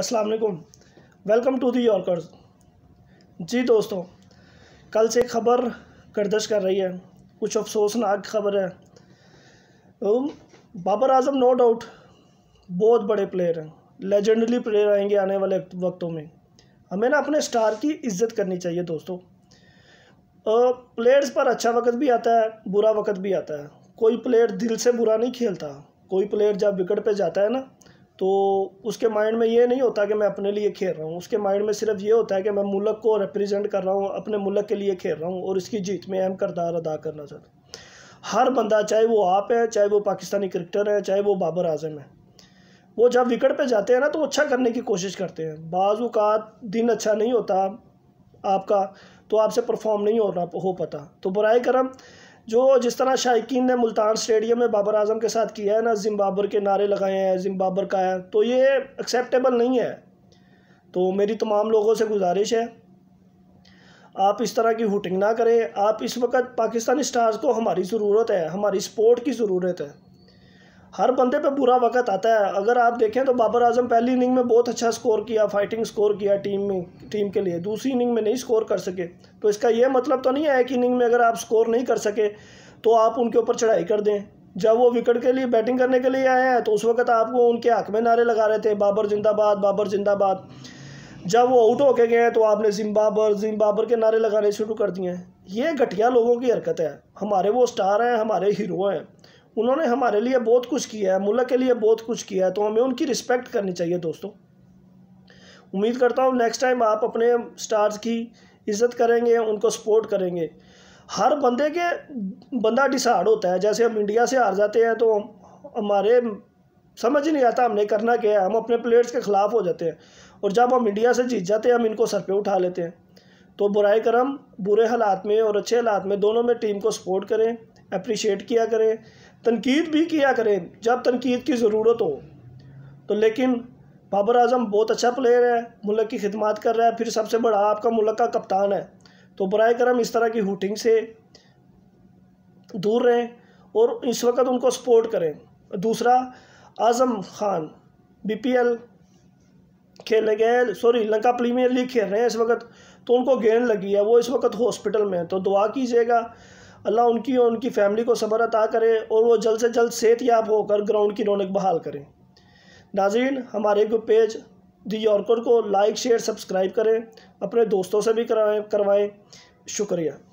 अस्सलाम वालेकुम welcome to the Yorkers जी दोस्तों कल से खबर गर्दश कर रही है कुछ अफसोसनाक खबर है बाबर आजम नो डाउट बहुत बड़े प्लेयर हैं लेजेंडली प्लेयर आएंगे आने वाले वक्तों में हमें ना अपने स्टार की इज्जत करनी चाहिए दोस्तों प्लेयर्स पर अच्छा वक्त भी आता है बुरा वक्त भी आता है कोई प्लेयर दिल से बुरा नहीं खेलता कोई प्लेयर जब विकेट पे जाता है ना तो उसके माइंड में ये नहीं होता कि मैं अपने लिए खेल रहा हूँ उसके माइंड में सिर्फ ये होता है कि मैं मुल्क को रिप्रेजेंट कर रहा हूँ अपने मुल्क के लिए खेल रहा हूँ और इसकी जीत में अहम करदार अदा करना चाहता हूँ हर बंदा चाहे वो आप है चाहे वो पाकिस्तानी क्रिकेटर है चाहे वो बाबर आजम है वो जब विकेट पे जाते हैं ना तो अच्छा करने की कोशिश करते हैं बाज़ात दिन अच्छा नहीं होता आपका तो आपसे परफॉर्म नहीं हो रहा हो पाता तो बुरा करम जो जिस तरह शायक ने मुल्तान स्टेडियम में बाबर आजम के साथ किया है ना जिम्बाबर के नारे लगाए हैं जिम्बाबर का है तो ये एक्सेप्टेबल नहीं है तो मेरी तमाम लोगों से गुजारिश है आप इस तरह की हुटिंग ना करें आप इस वक्त पाकिस्तानी स्टार्स को हमारी ज़रूरत है हमारी सपोर्ट की ज़रूरत है हर बंदे पे बुरा वक्त आता है अगर आप देखें तो बाबर आजम पहली इनिंग में बहुत अच्छा स्कोर किया फाइटिंग स्कोर किया टीम में टीम के लिए दूसरी इनिंग में नहीं स्कोर कर सके तो इसका यह मतलब तो नहीं है कि इनिंग में अगर आप स्कोर नहीं कर सके तो आप उनके ऊपर चढ़ाई कर दें जब वो विकेट के लिए बैटिंग करने के लिए आए हैं तो उस वक्त आपको उनके हक में नारे लगा रहे थे बाबर जिंदाबाद बाबर जिंदाबाद जब वो आउट होके गए हैं तो आपने जिम्बाबर जिम्बाबर के नारे लगाने शुरू कर दिए हैं ये घटिया लोगों की हरकत है हमारे वो स्टार हैं हमारे हीरो हैं उन्होंने हमारे लिए बहुत कुछ किया है मुल्क के लिए बहुत कुछ किया है तो हमें उनकी रिस्पेक्ट करनी चाहिए दोस्तों उम्मीद करता हूँ नेक्स्ट टाइम आप अपने स्टार्स की इज़्ज़त करेंगे उनको सपोर्ट करेंगे हर बंदे के बंदा डिसाइड होता है जैसे हम इंडिया से हार जाते हैं तो हमारे समझ ही नहीं आता हमने करना क्या है हम अपने प्लेयर्स के ख़िलाफ़ हो जाते हैं और जब हम इंडिया से जीत जाते हैं हम इनको सर पे उठा लेते हैं तो बुरा करम बुरे हालात में और अच्छे हालात में दोनों में टीम को सपोर्ट करें अप्रिशिएट किया करें तनकीद भी किया करें जब तनकीद की ज़रूरत हो तो लेकिन बाबर अजम बहुत अच्छा प्लेयर है मुल्क की खिदमत कर रहा है फिर सबसे बड़ा आपका मुल्क का कप्तान है तो बर करम इस तरह की हुटिंग से दूर रहें और इस वक्त उनको सपोर्ट करें दूसरा आज़म खान बीपीएल खेले गए सॉरी लंका प्रीमियर लीग खेल रहे हैं इस वक्त तो उनको गेंद लगी है वो इस वक्त हॉस्पिटल में है तो दुआ कीजिएगा अल्लाह उनकी और उनकी फैमिली को सबर अता करे और वो जल्द से जल्द सेहत याब होकर ग्राउंड की रौनक बहाल करें नाजीन हमारे ग्रुप पेज दी यॉर्कर को लाइक शेयर सब्सक्राइब करें अपने दोस्तों से भी करवाएं करवाएँ शुक्रिया